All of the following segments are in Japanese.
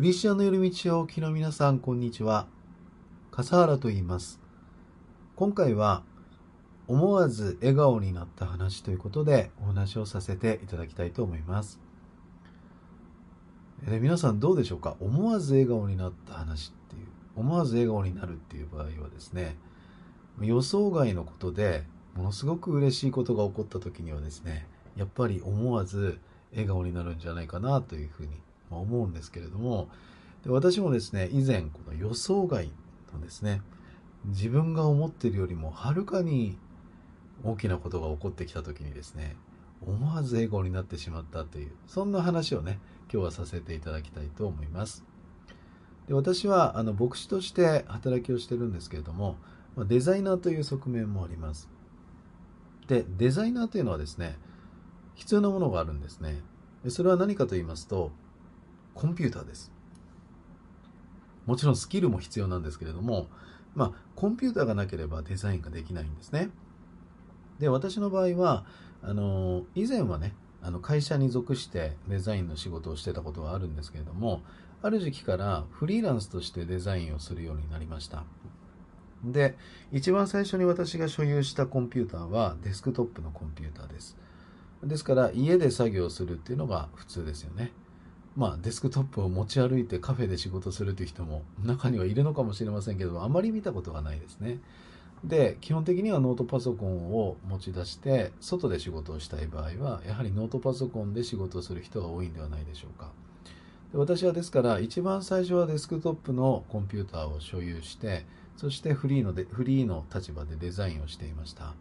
クリスチャンの寄り道をお聞きの皆さん、こんにちは。笠原と言います。今回は、思わず笑顔になった話ということでお話をさせていただきたいと思います。で皆さんどうでしょうか思わず笑顔になった話っていう、思わず笑顔になるっていう場合はですね、予想外のことでものすごく嬉しいことが起こった時にはですね、やっぱり思わず笑顔になるんじゃないかなというふうに思うんですけれども、で私もですね、以前、この予想外のですね、自分が思ってるよりもはるかに大きなことが起こってきた時にですね、思わず笑顔になってしまったという、そんな話をね、今日はさせていただきたいと思います。で私はあの牧師として働きをしてるんですけれども、デザイナーという側面もあります。で、デザイナーというのはですね、必要なものがあるんですね。それは何かと言いますと、コンピューターです。もちろんスキルも必要なんですけれども、まあ、コンピューターがなければデザインができないんですね。で、私の場合は、あの、以前はね、あの会社に属してデザインの仕事をしてたことはあるんですけれども、ある時期からフリーランスとしてデザインをするようになりました。で、一番最初に私が所有したコンピューターはデスクトップのコンピューターです。ですから家で作業するっていうのが普通ですよね。まあ、デスクトップを持ち歩いてカフェで仕事するという人も中にはいるのかもしれませんけどあまり見たことがないですね。で基本的にはノートパソコンを持ち出して外で仕事をしたい場合はやはりノートパソコンで仕事をする人が多いんではないでしょうかで私はですから一番最初はデスクトップのコンピューターを所有してそしてフリーのでフリーの立場でデザインをしていました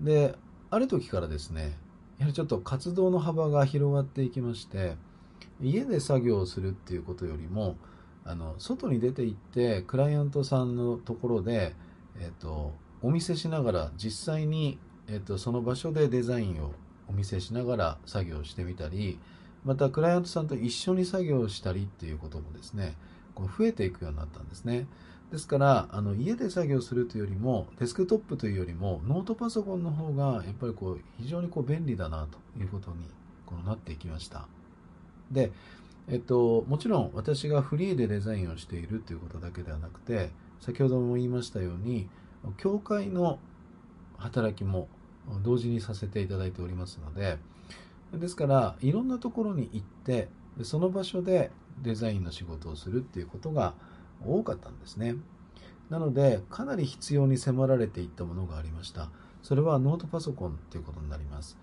である時からですねやはりちょっと活動の幅が広がっていきまして家で作業をするっていうことよりもあの外に出て行ってクライアントさんのところで、えーと、お見せしながら実際に、えーと、とその場所でデザインをお見せしながら作業してみたりまたクライアントさんと一緒に作業したりっていうこともですねこう増えていくようになったんですねですからあの家で作業するというよりもデスクトップというよりもノートパソコンの方がやっぱりこう非常にこう便利だなということにこうなっていきました。で、えっと、もちろん私がフリーでデザインをしているということだけではなくて、先ほども言いましたように、教会の働きも同時にさせていただいておりますので、ですから、いろんなところに行って、その場所でデザインの仕事をするっていうことが多かったんですね。なので、かなり必要に迫られていったものがありました。それはノートパソコンということになります。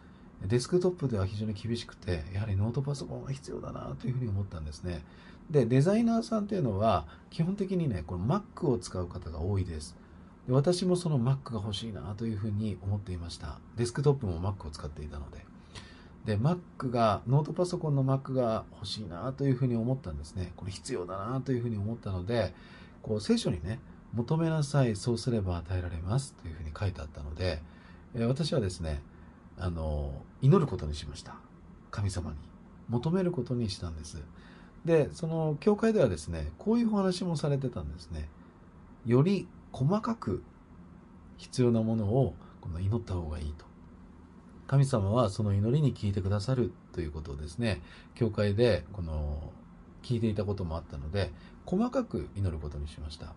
デスクトップでは非常に厳しくて、やはりノートパソコンが必要だなというふうに思ったんですね。で、デザイナーさんというのは、基本的にね、この Mac を使う方が多いです。で私もその Mac が欲しいなというふうに思っていました。デスクトップも Mac を使っていたので。で、Mac が、ノートパソコンの Mac が欲しいなというふうに思ったんですね。これ必要だなというふうに思ったので、こう聖書にね、求めなさい、そうすれば与えられますというふうに書いてあったので、え私はですね、あの祈ることにしました神様に求めることにしたんですでその教会ではですねこういうお話もされてたんですねより細かく必要なものをこの祈った方がいいと神様はその祈りに聞いてくださるということをですね教会でこの聞いていたこともあったので細かく祈ることにしました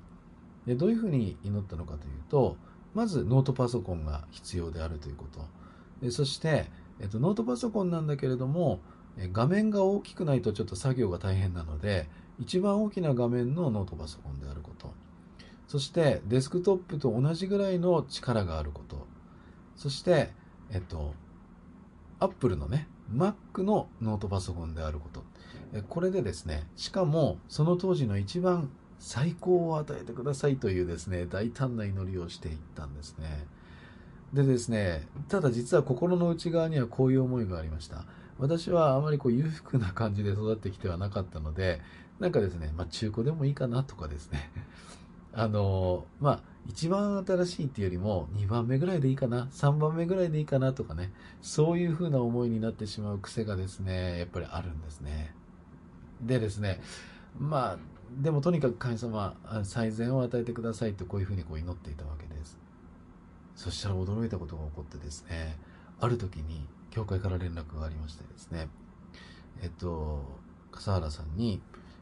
でどういうふうに祈ったのかというとまずノートパソコンが必要であるということそして、えっと、ノートパソコンなんだけれども、画面が大きくないとちょっと作業が大変なので、一番大きな画面のノートパソコンであること。そして、デスクトップと同じぐらいの力があること。そして、えっと、Apple のね、Mac のノートパソコンであること。これでですね、しかも、その当時の一番最高を与えてくださいというですね、大胆な祈りをしていったんですね。でですね、ただ実は心の内側にはこういう思いがありました。私はあまりこう裕福な感じで育ってきてはなかったので、なんかですね、まあ、中古でもいいかなとかですね、あの、まあ、一番新しいっていうよりも、2番目ぐらいでいいかな、3番目ぐらいでいいかなとかね、そういう風な思いになってしまう癖がですね、やっぱりあるんですね。でですね、まあ、でもとにかく神様、最善を与えてくださいとこういう風にこう祈っていたわけです。そしたら驚いたことが起こってですね、ある時に、教会から連絡がありましてですね、えっと、笠原さんに、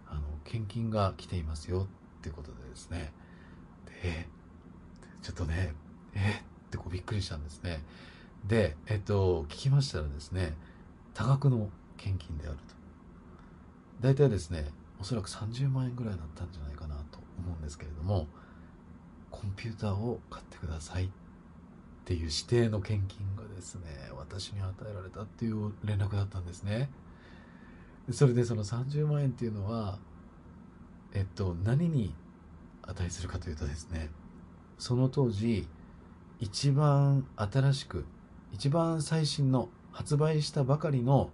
あの、献金が来ていますよってことでですね、で、ちょっとね、えってこうびっくりしたんですね。で、えっと、聞きましたらですね、多額の献金であると。大体ですね、おそらく30万円ぐらいだったんじゃないかなと思うんですけれども、コンピューターを買ってくださいっていう指定の献金がですね私に与えられたっていう連絡だったんですねそれでその30万円っていうのはえっと何に値するかというとですねその当時一番新しく一番最新の発売したばかりの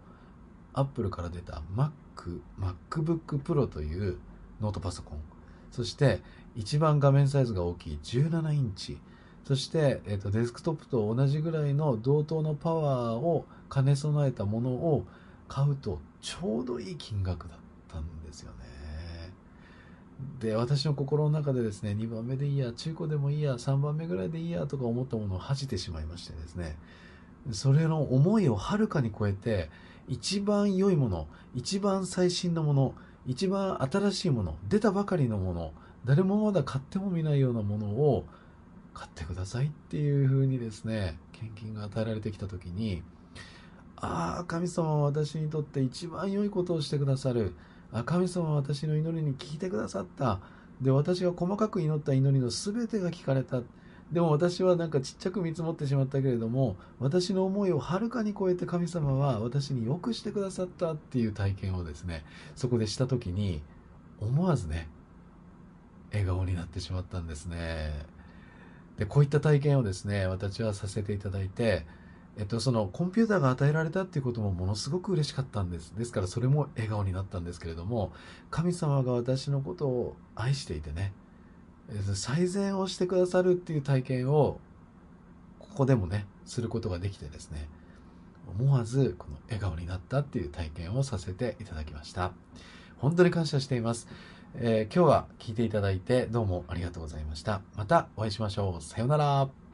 アップルから出た Mac、MacBook Pro というノートパソコンそして一番画面サイズが大きい17インチそして、えーと、デスクトップと同じぐらいの同等のパワーを兼ね備えたものを買うとちょうどいい金額だったんですよね。で、私の心の中でですね、2番目でいいや、中古でもいいや、3番目ぐらいでいいやとか思ったものを恥じてしまいましてですね、それの思いをはるかに超えて、一番良いもの、一番最新のもの、一番新しいもの、出たばかりのもの、誰もまだ買ってもみないようなものを買ってくださいっていうふうにですね、献金が与えられてきた時に、ああ、神様は私にとって一番良いことをしてくださる。あ神様は私の祈りに聞いてくださった。で、私が細かく祈った祈りの全てが聞かれた。でも私はなんかちっちゃく見積もってしまったけれども、私の思いをはるかに超えて神様は私によくしてくださったっていう体験をですね、そこでした時に、思わずね、笑顔になってしまったんですね。でこういった体験をですね私はさせていただいて、えっと、そのコンピューターが与えられたっていうこともものすごく嬉しかったんですですからそれも笑顔になったんですけれども神様が私のことを愛していてね最善をしてくださるっていう体験をここでもねすることができてですね思わずこの笑顔になったっていう体験をさせていただきました本当に感謝していますえー、今日は聞いていただいてどうもありがとうございました。またお会いしましょう。さようなら。